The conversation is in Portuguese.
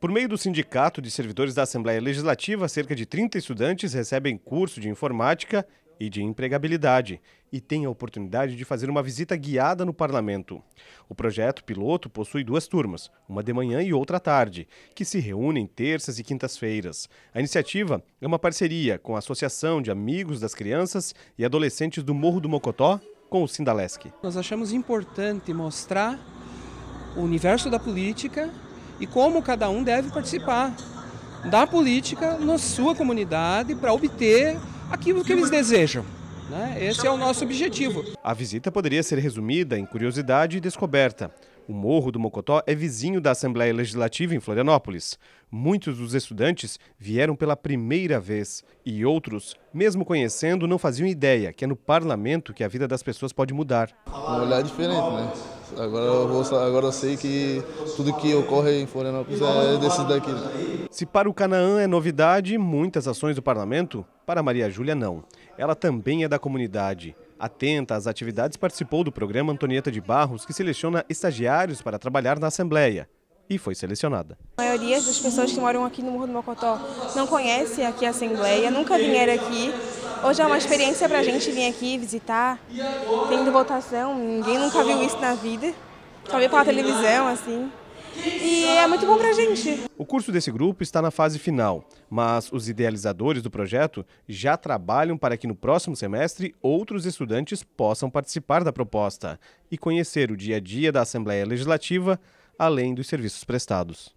Por meio do Sindicato de Servidores da Assembleia Legislativa, cerca de 30 estudantes recebem curso de informática e de empregabilidade e têm a oportunidade de fazer uma visita guiada no parlamento. O projeto piloto possui duas turmas, uma de manhã e outra à tarde, que se reúnem terças e quintas-feiras. A iniciativa é uma parceria com a Associação de Amigos das Crianças e Adolescentes do Morro do Mocotó com o Sindalesc. Nós achamos importante mostrar o universo da política e como cada um deve participar da política na sua comunidade para obter aquilo que eles desejam. Né? Esse é o nosso objetivo. A visita poderia ser resumida em curiosidade e descoberta. O Morro do Mocotó é vizinho da Assembleia Legislativa em Florianópolis. Muitos dos estudantes vieram pela primeira vez e outros, mesmo conhecendo, não faziam ideia que é no parlamento que a vida das pessoas pode mudar. Um olhar diferente, né? Agora eu, vou, agora eu sei que tudo que ocorre em Florianópolis é desse daqui. Né? Se para o Canaã é novidade, muitas ações do parlamento, para Maria Júlia não. Ela também é da comunidade. Atenta às atividades, participou do programa Antonieta de Barros, que seleciona estagiários para trabalhar na Assembleia. E foi selecionada. A maioria das pessoas que moram aqui no Morro do Mocotó não conhece aqui a Assembleia, nunca vieram aqui. Hoje é uma experiência para a gente vir aqui visitar, tendo votação, ninguém nunca viu isso na vida. Só vi pela televisão, assim. E é muito bom para a gente. O curso desse grupo está na fase final, mas os idealizadores do projeto já trabalham para que no próximo semestre outros estudantes possam participar da proposta e conhecer o dia a dia da Assembleia Legislativa, além dos serviços prestados.